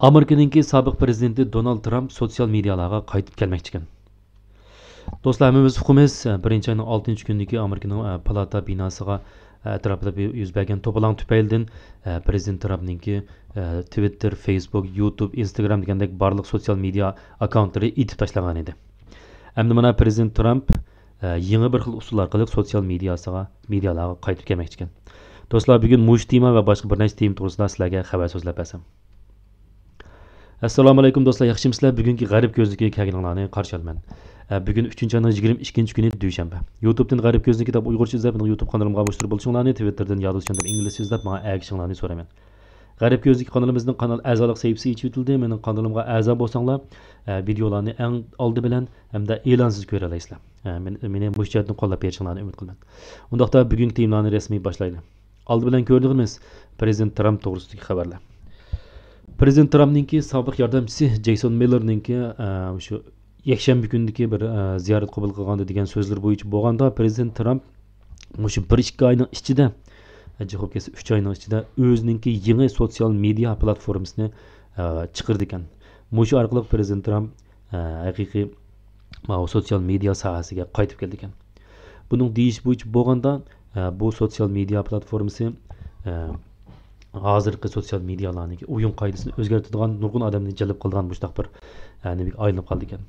Amerikaning sobiq prezidenti donald tramp sotsial medialarga qaytib kelmoqchi ekan do'stlar hammamiz uqimiz e, birinchi oyning oltinchi kunidagi amerikaning e, palata binosiga e, atrofida yuz bergan to'polon tufaylidan prezident trampninki twitter facebook youtube instagram degandek barliq sotsial media akkauntlari itib tashlangan edi endi mana prezident tramp yangi bir xil usullar qilib sotsial mediasiga medialarga qaytib kelmoqchi ekan do'stlar bugun mush tema va boshqa bir nechta tema to'g'risida sizlarga xabar so'zlab bersam Assalamu alaikum do'stlar yaxshimisizlar bugungi g'arib ko'zligi kanalini qarshi bugün bugun uchinchi oyning yigirma ikkinchi kuni dushanba youtubedan g'arib ko'zligi deb uyg'urcha izlab youtube kanalimga obishtirib bo'lishinglarni twitterdan yozishgan deb inglizcha izlab manga agishinglarni so'rayman Garip ko'zlik kanalımızın kanal a'zolik sayfasi ichitildi kanalımıza kanalimga a'zo videolarını en eng oldi bilan hamda e'lonsiz ko'ra olasizlar meni mushjatni qo'llab berishinglarni umid qilaman undaqda bugungi temalarni rasmiy boshlaylik oldi bilan ko'rdingmiz prezident Trump to'g'risidagi xabarlar prezident trampninki sobiq yordamchisi jeyson millerninki o'sha e, yakshanba kundagi bir e, ziyorat qabul qilganda degan so'zlar bo'yicha bo'lganda prezident tramp o'sha bir ikki oyni ichida e, jihobkasi uch oyni ichida o'zininki yangi sotsial media platformasini chiqirdi ekan mushu orqali prezident tramp haqiqiy sotsial media sohasiga qaytib keldi ekan buning deyish bo'yicha bo'lganda bu sotsial media platformasi hozirgi sotsial medialarniki o'yin qoidasini o'zgartiradigan nurg'un odamni jalb qilgan mushtaq bir nimaga aylanib qoldi ekan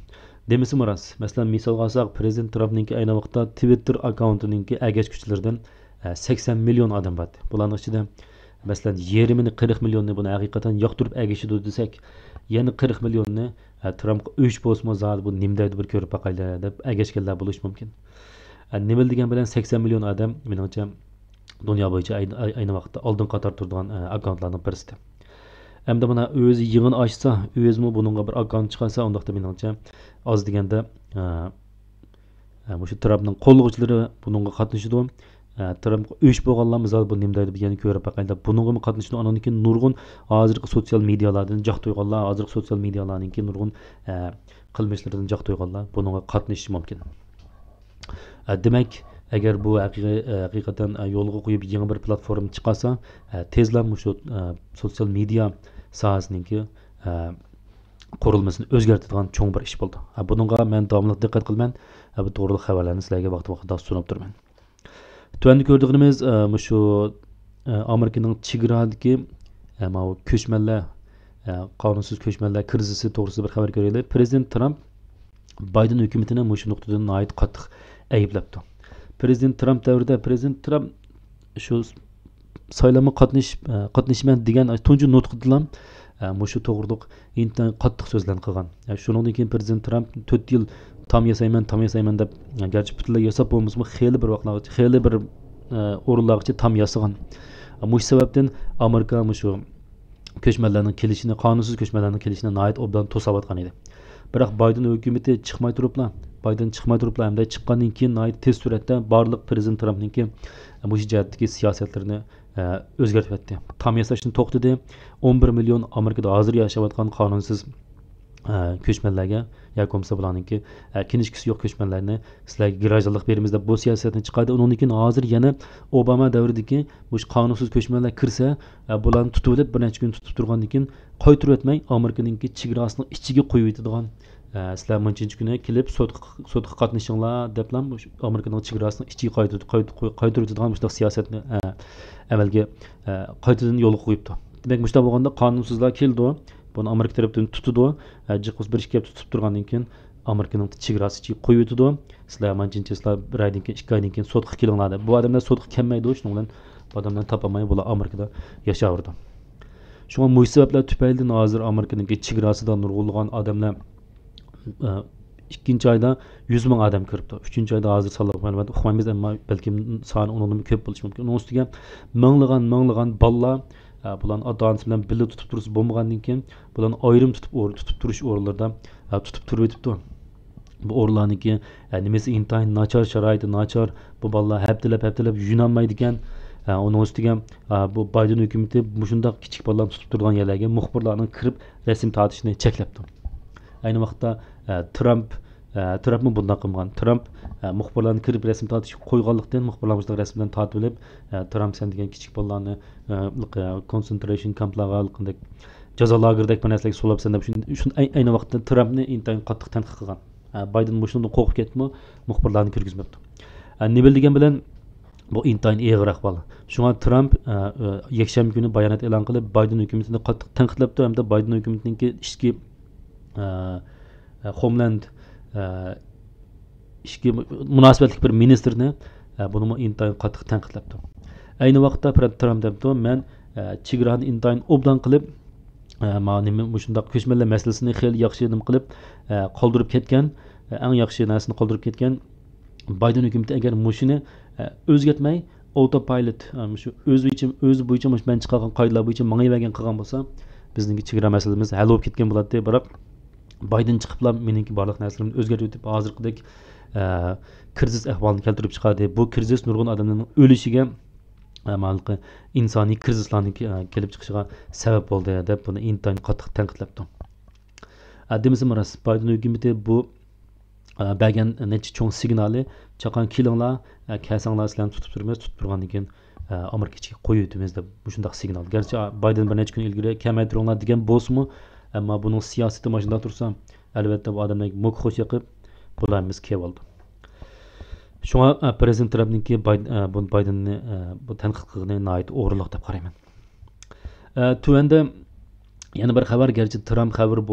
demisi maras masalan misol olsak prezident trampniki ayni vaqtda twitter akkauntiningki agash kuchlardan e, sakson million odam bor bularni ichida masalan yigirmini qirq millionni buni haqiqatan yoqtirib agishidi desak yana qirq millionni e, trampga o'ch bo'lsa zodi bu nimdaydi bir ko'rib boqaylar deb agashganlar bo'lishi mumkin e, nima degan bilan sakson million odam menimcha dunyo bo'yicha ayni vaqtda oldin qator turadigan e, akkauntlarning birisi hamda mana o'zi yig'in ochsa o'zmi buningga bir akkaunt chiqarsa undaqda menimcha oz deganda o'sha trampning qo'llovchilari buningga qatnashadi tramp o'sh bo'lganlar misol bu nima deydi degani ko'rib baqaylar buningami qatnashdi andan keyin nurg'un hozirgi sotsial medialardan joh to'yg'anlar hozirgi sotsial medialarninki nurg'un e, qilmishlardan joh to'yg'anlar buningga qatnashishi mumkin e, demak agar bu e, haqiqatan e, yo'lga qo'yib yangi bir platforma chiqarsa e, tezla shu sotsial media sohasiniki qurilmasini o'zgartiradigan cho'ng bir ish bo'ldi bunga men davomli diqqat qilaman bu to'g'ri xabarlarni sizlarga vaqti vaqtida sunib turman tuanda ko'rdig'imiz shu amerikaning bu ko'chmanlar qonunsiz ko'chmanlar krizisi to'g'risida bir xabar ko'raylik prezident tramp bayden hukumatini shu nuqtadan nihoyat qattiq ayblabdi prezident tramp davrida prezident tramp shu saylanma qatnash e, qatnashman degan e, tunji nutqidilam e, mushu to'g'riliq intan qattiq so'zlarni qilgan shundan keyin prezident Trump to'rt yil tam yasayman tam yasayman deb garchi butunlay yasab bo'lmasmi xeli bir vaqtlargacha xeli bir o'rinlargacha tam yasagan mush sababdan amerika mushu ko'chmanlarning kelishini qonunsiz ko'chmanlarning kelishini nihoyat obdan to'sayotgan edi biroq bayden hukumati chiqmay turibla bayden chiqmay turiblar hamda chiqqandan keyin tez suratda barliq prezident trampniki e, bu jihatdagi siyosatlarini e, o'zgartirib yotdi tom yasashni to'xtadi 11 bir million amerikada hozir yashayotgan qonunsiz e, ko'chmanlarga yoki bo'lmasa bularniki kinichkisi yo'q ko'chmanlarni sizlarga grajdanlik beramiz deb bu siyosatni chiqardi undan keyin hozir yana obama davridagi bu qonunsiz ko'chmanlar kirsa bularni tutib olib bir necha kun tutib turgandan keyin qo'ytirib o'tmay amerikaniki chegarasini ichiga qo'yib yetadigan Э, sizlar muncha kuni kelib sudga qatnashinglar deb amerikaning chegarasini ichiga qaytiradigan mushtaq siyosatni e, amalga e, qaytadan yo'lga qo'yibdi demak mushtaq bo'lganda qonunsizlar keldi buni amerika tarafdan tutdi e, jiqiz bir ishga tutib turgandan keyin amerikaning chegarasi ichiga qo'yib o'tadi sizlar manchincha sizlar bir oydan keyin ikki oydan keyin sudga kelinglar deb bu odamlar sudga kelmaydi shuning bilan bu odamlarni topolmay bular amerikada yashaverdi shu sabablar tufayli hozir amerikaniki chegarasida nurg'ulg'an odamlar Э, ikkinchi oyda yuz ming odam kiribdi uchinchi oyda hozir sanlab ma'lumot uqmaymiz ammo balkim soni undan ko'p bo'lishi mumkin uning ustiga minglag'an minglag'an bolalar e, bularni ota onasi bilan birga tutib turish bo'lmagandan keyin bularni ayrim tutib tutib turish o'rinlarida e, tutib turib o'tibdi bu o'rinlarniki e, nimasi intayin nachar sharoiti nachar bu bolalar haftalab haftalab yunanmaydi ekan uning ustiga bu bayden hukumati shundoq kichik bolalarni tutib turgan yerlarga muxbirlarni kirib rasm tortishni cheklabdi ayni vaqtda tramp tarafmi bundoq qilmagan tramp muxbirlarni kirib rasm tortish qo'yganlikdan muxbirlar mushaq rasmdan tortib olib tramp san degan kichik bolalarni konsentrashn kamplarga jazo lagerdak bir narsalarga solabsan deb shunday ayni vaqtda trampni intayin qattiq tanqid qilgan bayden mushunda qo'rqib ketdimi muxbirlarni kirgizmabdi nima degan bilan bu intayin iyg'ir ahvol shunga tramp yakshanba kuni bayonot e'lon qilib bayden hukumatini qattiq tanqidlabdi hamda bayden hukumatiniki ichki homeland ishga munosabatlik bir ministrni buni intayin qattiq tanqidlabdi ayni vaqtda tramp debdi men chegarani intayin obdan qilib mana nima shundoq ko'chmanlar masalasini xel yaxshi nim qilib qoldirib ketgan eng yaxshi narsani qoldirib ketgan bayden hukumati agar mushini o'zgartmay autopilot shu o'z uchun o'z bo'yicha man chiqargan qoidalar bo'yicha manga qilgan bo'lsa bizniki chegara masalamiz hal bo'lib ketgan bo'ladi biroq boydan chiqibla meniki barliq narsalarni o'zgartirib o'tib hozirgidek e, krizis ahvolini keltirib chiqardi bu krizis nurg'un odamlarning o'lishiga e, malqi insoniy krizislarni e, kelib chiqishiga sabab bo'ldi deb buni intayin qattiq tanqidlabdi demesam rost bayden hukumati bu bergan necha cho'ng signali chaqan kelinglar kasanglar sizlarni tutib turmiz tutib turgandan keyin amerika ichiga qo'yib o'tamiz deb shundoq signal garchi bayden bir necha kun ilgari kamaytiringlar degan bo'lsinmi ammo сиясеті siyosati тұрса, әлбәтті, tursa albatta bu odamlarga mo'k xo'sh yoqib президент Трамптің oldi shunga prezident tarafniki baydenni e, bu tanqid qilgani nihoyat o'g'rilik deb qarayman бір yana bir xabar garchi tramp xabar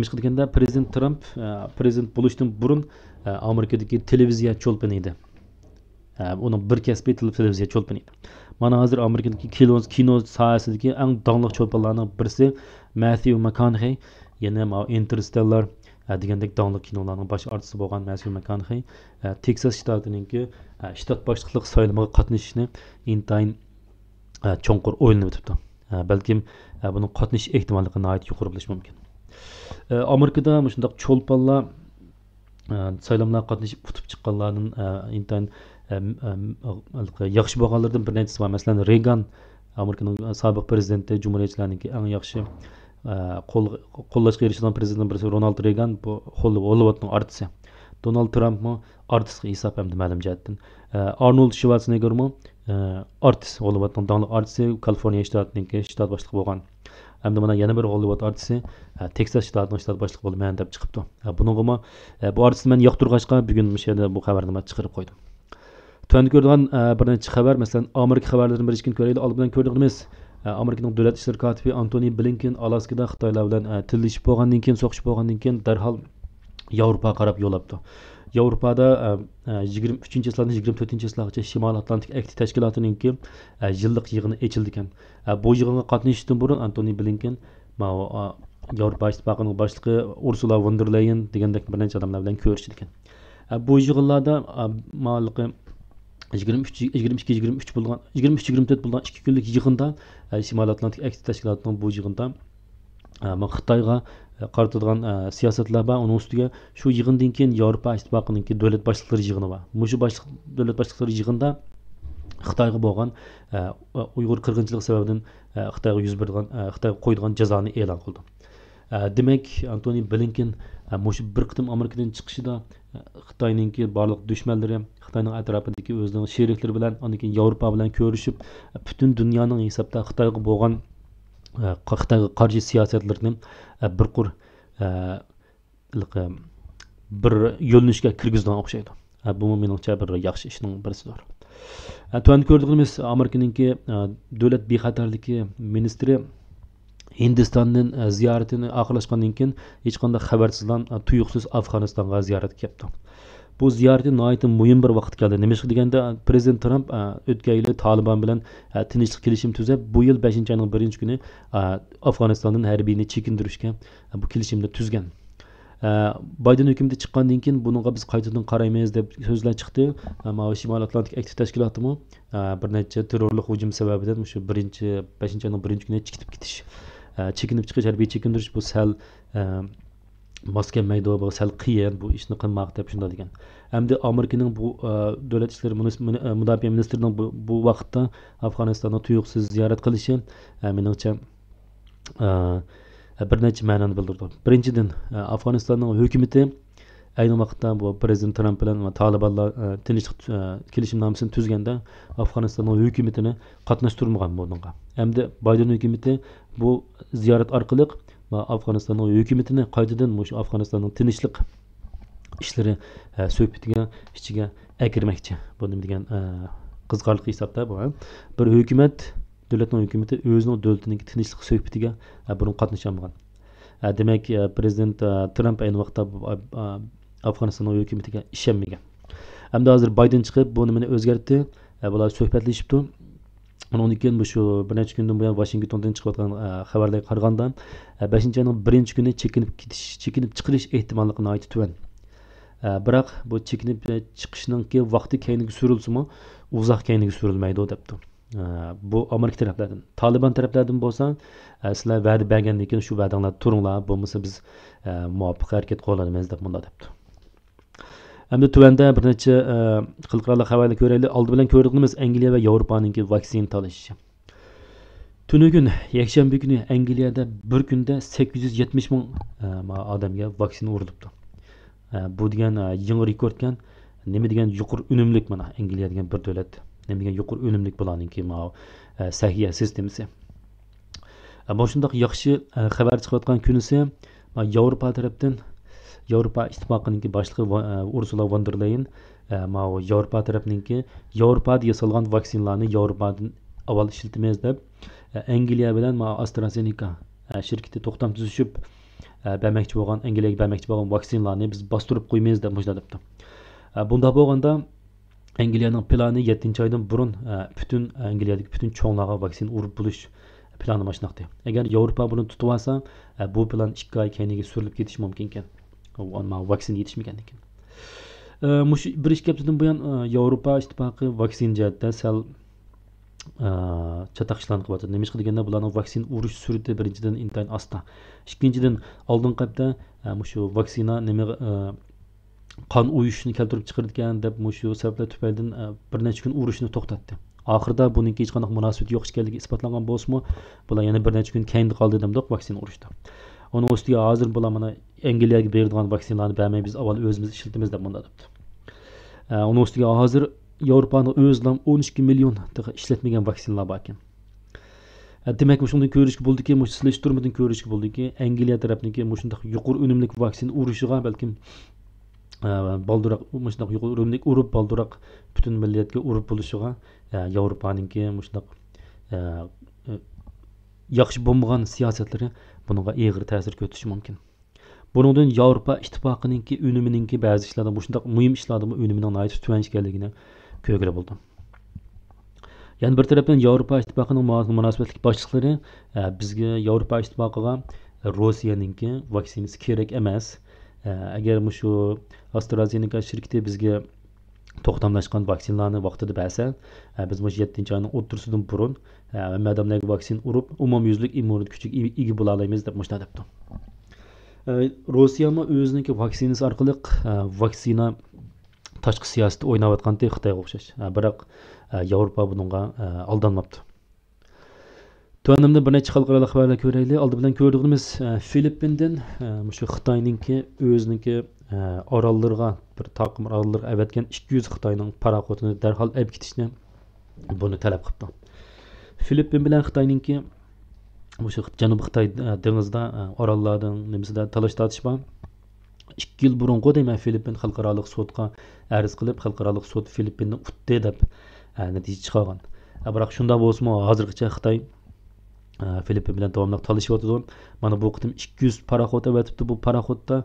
nima президент burun e, amerikadagi televiziya cho'lpini uni bir kasbiy tilib televiziya cho'lpiniydi mana hozir amerikadagi kino, kino sohasidagi eng donliq cho'lpinlarning birisi Matthew McConaughey, yana interstellar degandek donliq kinolarning bosh artisti bo'lgan Matthew McConaughey э, texas shtatiniki shtat boshliqlik saylamiga qatnashishni intayin cho'nqur o'ylanib o'tibdi balkim buni qatnashish ehtimolligi nihoyat yuqori bo'lishi mumkin amerikada shundoq cho'lponlar saylovlar qatnashib utib chiqqanlardan intayin yaxshi baholardan bir nechasi bor masalan regan amerikaning sobiq prezidenti jumuriyatchilarniki eng yaxshi qo'llashga erishgan prezident birisi ronald regan bu hollywoodning artisti donald trampmi artist hisob hamdi ma'lum jihatdan arnold shvatsnegermi artist hollywoodning donli artisti kaliforniya shtatiniki shtat boshlig'i bo'lgan hamda mana yana bir Hollywood artisti Texas shtatining shtat boshlig'i bo'laman deb chiqibdi. Buningmi bu artistni men yoqtirg'achqa bugun o'sha bu xabarni chiqarib qo'ydim. panda ko'radigan e, bir necha xabar masalan amerika xabarlarini birikkin ko'raylik oldi bilan ko'rganimiz e, amerikaning davlat ishlari kotibi antoni blinken alaskada xitoylar bilan e, tillashib bo'lgandan keyin so'qishib bo'lgandan keyin darhol yevropaga qarab yo'l olibdi yevropada yigirma uchinchi yildan yigirma to'rtinchi yilgacha shimol atlantik akti tashkilotiningki yillik yig'ini ochildi ekan bu yig'inga qatnashishdan burun antoni blinken yevropa ittifoqining boshlig'i ursula von der leyen degandek bir necha odamlar bilan ko'rishdi ekan bu yig'inlarda yigirma uch yigirma ikki yigirma uch bo'lgan yigirma uch yigirma to'rt bo'lgan ikki kunlik yig'inda Қытайға atlantik aktiv ба, bu yig'inda xitoyga qaratadigan siyosatlar bor uning ustiga shu yig'indan keyin yevropa davlat boshliqlari yig'ini demak antoni blinken mushu bir qitim amerikadan chiqishida xitoyninki barliq dushmanlari xitoyning atrofidagi o'zining sheriklari bilan кейін keyin yevropa bilan ko'rishib butun dunyoning hisobda xitoyga bo'lgan xitoyga qarshi siyosatlarni bir бір bir yo'linishga kirgizgan бұл bu бір bir yaxshi бірісі davlat ministri hindistonni e, ziyoratini oxirlashgandan keyin hech qanday xabarsizdan e, tuyuqsiz afg'onistonga ziyorat kelibdi bu ziyorati nihoyatda muhim bir vaqt keldi nima deganda e, prezident tramp o'tgan yili tolibon bilan tinchlik kelishim tuzab bu yil beshinchi oyning birinchi kuni afg'onistondan harbiyni chekintirishga bu kelishimni tuzgan bayden hukumati chiqqandan keyin bunga biz qaytadan qaraymiz deb so'zlar chiqdi shimol atlantik aktiv tashkilotimi bir necha terrorlik hujum sababidan shu birinchi beshinchi oyning birinchi kuni chiqib ketish chekinib chiqish harbiy chekindirish bu sal bosganmaydi bu sal qiyin bu ishni qilmoq deb shunday degan hamda amerikaning bu davlat ishlari mudofaa ministrining bu, vaqtda afg'onistonni tuyuqsiz ziyorat qilishi meningcha bir necha ma'noni bildirdi birinchidan afg'onistonning hukumati ayni vaqtda bu prezident tramp bilan tolibonlar e, tinchlik e, kelishimnomasini tuzganda afg'onistonni hukumatini qatnashtirmagan bunga hamda bayden hukumati bu ziyorat orqali afg'onistonni hukumatini qaytadan shu afg'onistonning tinchlik ishlari e, so'pitiga ichiga akirmoqchi bu nima degan qiziqarli hisobda bu bir hukumat davlatni hukumati o'zini davlatiniki tinchlik so'pitiga burun olmagan demak prezident tramp ayni vaqtda afg'oniston hukumatiga ishonmagan hamda hozir bayden chiqib bu nimani o'zgartdi e, bular suhbatlashibdi undan keyin shu bir necha kundan buyon vashingtondan chiqayotgan e, xabarlarga qaraganda e, beshinchi oyning birinchi kuni chekinib ketish chekinib chiqilish ehtimoli nihoyatda tuvan biroq bu chekinib chiqishninki vaqti keyinga surilsimi uzoq keyinga surilmaydi debdi bu amerika taraflaridan tolibon taraflaridan bo'lsa sizlar va'da bergandan keyin shu va'danglar turinglar bo'lmasa biz muvofiq harakat qo'llanamiz deb bunday debdi hamda tuanda bir necha e, xalqaro xabarlar ko'raylik oldi bilan ko'rganimiz angliya va yevropaniki vaksina talashishi tuni kun yakshanba kuni angliyada bir kunda sakkiz yuz yetmish ming e, odamga vaksina urilibdi e, bu degan yangi rekordkan nima degan yuqori unumlik mana angliya degan bir davlat nima degan yuqori unumlik bularniki sahiya sistemasi mana shundoq yaxshi xabar chiqayotgan kunisi yevropa tarafdan yevropa ittifoqiniki boshlig'i e, ursula von der leyen e, mau yevropa tarafiniki yevropada yasalgan vaksinalarni yevropadan avval ishlatamiz deb e, angliya bilan astrazeneca shirkiti to'xtam tuzishib bermoqchi bo'lgan angliyaga bermoqchi bo'lgan vaksinalarni biz bostirib qo'ymaymiz deb mujdalabdi bunda bo'lganda angliyaning plani yettinchi oydan burun butun angliyadagi butun cho'nglarga vaksina urib bo'lish plani planı agar yevropa buni tutib olsa bu plan 2 oy keyiniga surilib ketishi mumkin ekan. ommaviy vaksina yetishmagan ekan э, mush bir ikki haftadan buyon э, yevropa ittifoqi vaksina jihatda sal э, chataqishlan qilyapti nima ish deganda bularni vaksin urish sur'ati birinchidan intayin asta ikkinchidan oldingi hafta shu vaksina nima e, qon uyushishni keltirib chiqargan deb shu sabablar tufaylidan e, bir necha kun urishni to'xtatdi oxirida buningga hech qanaqa munosabati yo'q ekanligi isbotlangan bo'lsinmi bular yana bir necha kun keyinda qoldi demdoq vaksina urishdi uni ustiga hozir bular mana angliyaga berilgan vaksinani bami biz avval o'zimiz ishlatamiz deb bunday debdi uni ustiga hozir yevropani o'zida o'n ikki million ishlatmagan vaksinalar bor ekan demak shundan ko'rishga bo'ldiki siz turmidan bo'ldiki angliya tarafniki shundaq yuqori unumlik vaksina urushiga balkim urib butun millatga urib bo'lishiga yevropaniki shundaq yaxshi bo'lmagan ta'sir mumkin buningdan yevropa ittifoqiningki uniminingki ba'zi ishlarda bu shundoq muhim ishlarda unimini nihoyat tuvan ekanligini ko'ngli bo'ldim yana bir tarafdan yevropa ittifoqining munosabatli boshliqlari e, bizga yevropa ittifoqiga rossiyaninki vaksinasi kerak emas e, agar shu astrazeneca shirkati bizga to'xtamlashgan vaksinalarni vaqtida bersa e, biz mana shu yettinchi oyning o'ttirisidan burun hamma odamlarga vaksin urib umumyuzlik immunitet kuchiga ega bo'la olamiz deb mushunda debdi Э, rossiyami o'ziniki vaksinasi orqali э, vaksina tashqi siyosatda o'ynayotgandek xitoyga o'xshash э, biroq yevropa bunga aldanmabdi tuanimda bir nechta xalqaro xabarlar ko'raylik oldi bilan ko'rganimiz e, filippindan e, shu xitoyningki o'ziniki e, orollarga bir taqim orollarga avatgan 200 yuz xitoyning paroxotini darhol ab ketishni buni talab qilibdi filippin bilan xitoyningki o'sha janubiy xitoy e, dengizda e, orollardan nimasida talash tortish bor ikki yil burunqu deyman filippin xalqaroliq sudga arz qilib xalqaroliq sud filippinni utdi deb e, natija chiqargan biroq shunday bo'lsinmi hozirgacha xitoy filippin bilan davomli tolishyotidi mana bu qitim ikki yuz paroxod avatibdi bu paroxodda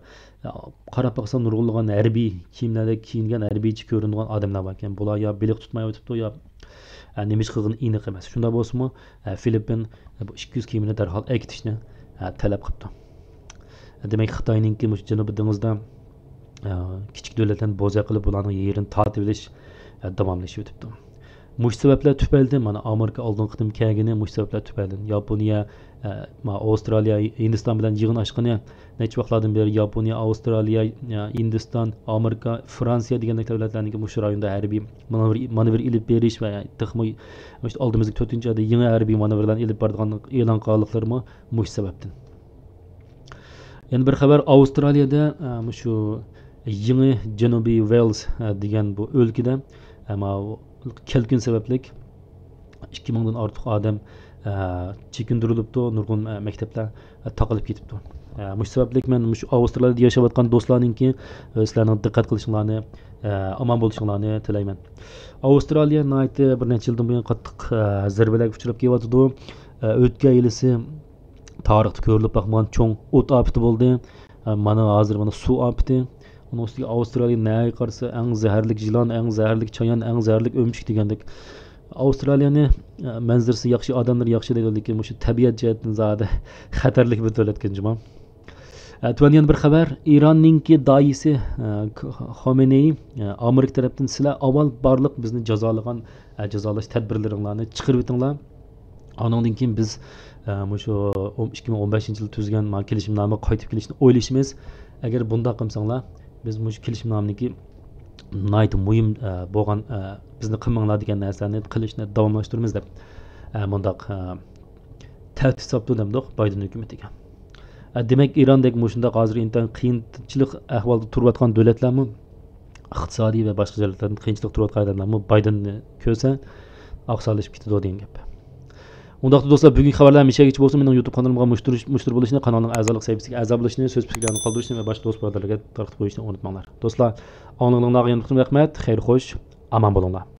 qarab baqsam nurg'unlagan harbiy kiyimlarda kiyingan harbiycha ko'ringan odamlar bor ekan bular yo bilik tutmay o'tibdi yo nima ish qilgani aniq emas shunda bo'lsinmi filippin bu ikki yuz kemani darhol ekitishni talab qilibdi demak xitoyninki janubiy dengizda kichik davlatlarni bo'za qilib ularni yerini tortib olish davomlashib o'tibdi mush sabablar tufayli mana amerika oldin qidim kagini mush sabablar tufayli yaponiya ma avstraliya hindiston bilan yig'in ashqini necha vaqtlardan beri yaponiya avstraliya hindiston amerika fransiya degan davlatlarniki shu rayonda harbiy manevr ilib berish va oldimizga to'rtinchi oyda yangi harbiy manevrlarni ilib boradigan e'lon qilganliklari shu sababdan yana bir xabar avstraliyada shu yangi janubiy vels degan bu o'lkada kelkin sabablik ikki mingdan ortiq odam chekindirilibdi nurg'un maktablar taqilib ketibdi shu sababli man shu avstraliyada yashayotgan do'stlarningki sizlarni diqqat qilishinglarni omon bo'lishinglarni tilayman avstraliya bir necha yildan buyon qattiq zarbalarga uchrab kelyotidi o'tgan yilisi tarixda ko'rilib boqmagan cho'ng o't opiti bo'ldi mana hozir mana suv opiti uni ustiga avstraliya naga qarasa eng zaharlik jilon eng zaharlik chayon eng zaharlik o'mchik degandek avstraliyani e, manzarasi yaxshi odamlar yaxshi deydi lekin shu tabiat jihatdan zada xatarlik bir jumom tuvan yana bir xabar eronningki doisi xomeney e, e, amerika tarafdan sizlar avval borliq bizni jazolagan jazolash tadbirlaringlarni chiqarib o'tinglar andan keyin biz shu ikki ming o'n beshinchi yil tuzgan kelishimnomaga qaytib kelishni o'ylashimiz agar bundoq qilsanglar biz shu kelishimnomniki nayt muhim e, bo'lgan e, bizni qilmanglar degan narsani qilishni davomlashtiramiz deb e, mundoq tartib topdi demdiq bayden hukumatiga demak erondek shundoq hozir intan qiyinchilik ahvolda turayotgan davlatlarmi iqtisodiy va boshqa davlatlardan qiyinchilik turayotgan odamlarmi baydenni ko'rsa oqsolishib ketadi degan gap undaqda do'stlar bugungi xabarlar mishagicha bo'lsin mening youtube kanalimga mushtur mushtur bo'lishni kanalning a'zolik saviyasiga a'zo bo'lishni so'z fikrlarni qoldirishni va boshqa do'st birodarlarga tarqatib qo'yishni unutmanglar do'stlar onglinglarga rahmat xayr xo'sh omon bo'linglar